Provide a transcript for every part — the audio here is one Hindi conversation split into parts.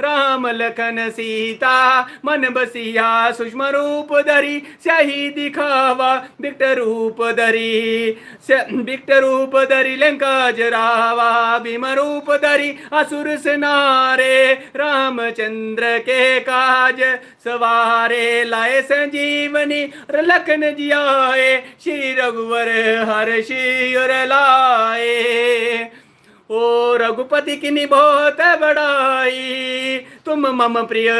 राम लखन सीता मन बसिया सूक्ष्म रूप धरी सही दिखावा बिकट रूप धरी बिकट रूप धरी लंका जरावा भीम रूप धरी असुर सनारे रामचंद्र के काज सवारे लाए संजीवनी लखन जियाए श्री रघुवर हर शिवर लाए ओ रघुपति की बहुत बड़ाई तुम मम प्रिय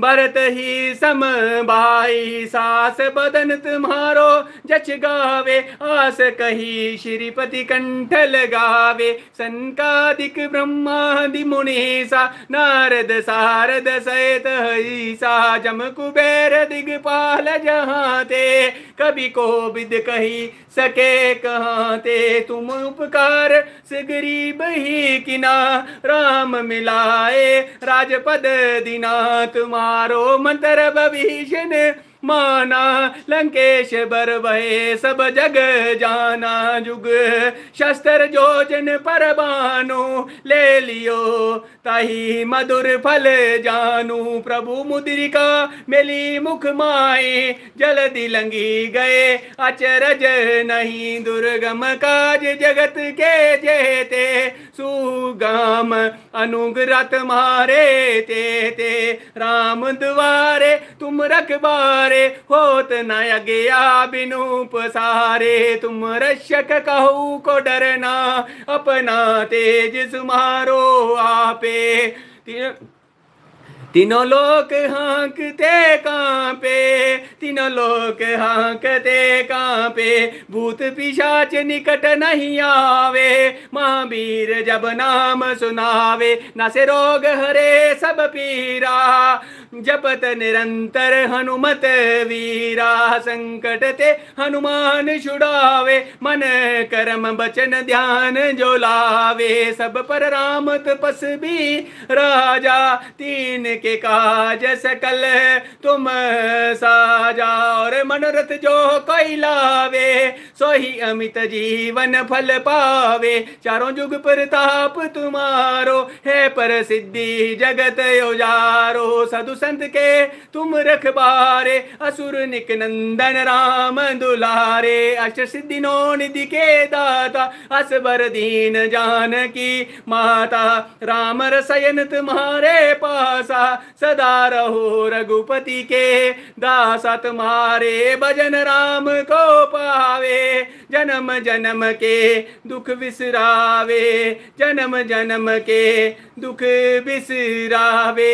भरत ही सम भाई सास बदन तुम्हारो जच गावे आस कही श्रीपति कंठ लगावे संकादिक ब्रह्मादि मुनीसा नारद सारद सहित हईसा जम कुबेर दिगपाल जहाँ ते कभी को विद कही सके कहाँ ते तुम उपकार से गरीब ही किना राम मिलाए राजपद दिना तुम्हारो मंत्र भीषण माना लंकेश बर भय सब जग जाना जुग शस्त्र जोजन पर बानो ले लियो तही मधुर फल जानू प्रभु मुद्रिका मिली मुख माए जल्दी लंगी गए अचरज नहीं दुर्गम काज जगत के जेते सुगम अनुग्रत मारे ते ते राम द्वारे तुम रखबारे होत न गया बिनू पसारे तुम रक्षक कहू को डरना अपना तेज सुमारो आपे तीनों लोग हाँकते पे तीनों लोग हाँकते पे भूत पिशाच निकट नहीं आवे महावीर जब नाम सुनावे न से रोग हरे सब पीरा जपत निरंतर हनुमत वीरा संकट ते हनुमान छुड़ावे मन कर्म बचन ध्यान जो लावे सब पर राम तपस्वी राजा तीन इनके काज सकल तुम साजा और मनोरथ जो कोई लावे सोही अमित जीवन फल पावे चारों जुग प्रताप तुम्हारो है पर सिद्धि जगत उजारो साधु संत के तुम रखबारे असुर निक नंदन राम दुलारे अष्ट सिद्धि नो निधि के दाता असबर दीन जान की माता राम रसयन तुम्हारे पास दासा सदा रहो रघुपति के दासा तुम्हारे भजन राम को पावे जन्म जन्म के दुख बिसरावे जन्म जन्म के दुख बिसरावे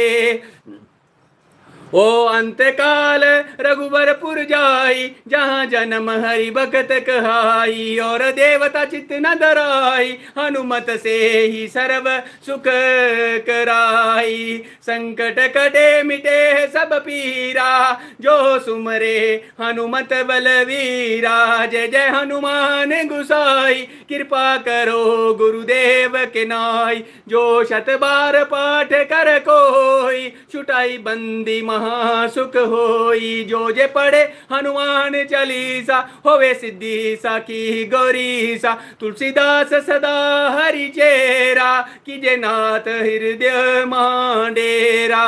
ओ अंतकाल रघुबरपुर जाई जहाँ जन्म हरि भगत कहाई और देवता चित न धराई हनुमत से ही सर्व सुख कराई संकट कटे मिटे सब पीरा जो सुमरे हनुमत बलवीरा जय जय हनुमान गुसाई कृपा करो गुरुदेव के नाई जो शत बार पाठ कर कोई छुटाई बंदी मा महासुख होई जो जे पढ़े हनुमान चालीसा होवे सा की गौरीसा तुलसीदास सदा हरि चेरा की जे नाथ हृदय डेरा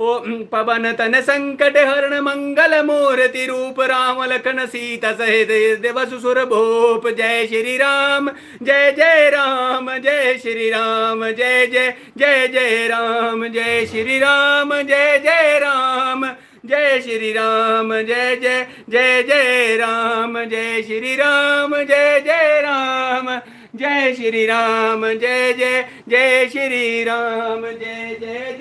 ओ पवन तन संकट हरण मंगल मूर्ति रूप राम लखन सीता सहित देव सुसुर जय श्री राम जय जय राम जय श्री राम जय जय जय जय राम जय श्री राम जय जय राम जय श्री राम जय जय जय जय राम जय श्री राम जय जय राम जय श्री राम जय जय जय श्री राम जय जय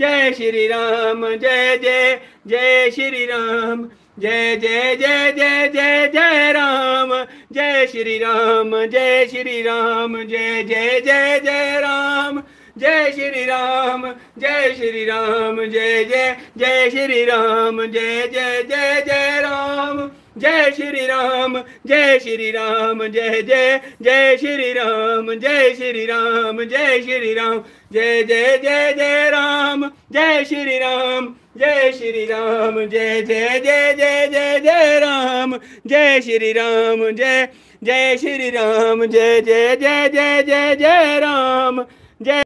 जय श्री राम जय जय जय श्री राम जय जय जय जय जय जय राम जय श्री राम जय श्री राम जय जय जय जय राम जय श्री राम जय श्री राम जय जय जय श्री राम जय जय जय जय राम जय श्री राम जय श्री राम जय जय जय श्री राम जय श्री राम जय श्री राम जय जय जय जय राम जय श्री राम जय श्री राम जय जय जय जय जय जय राम जय श्री राम जय जय श्री राम जय जय जय जय जय जय राम जय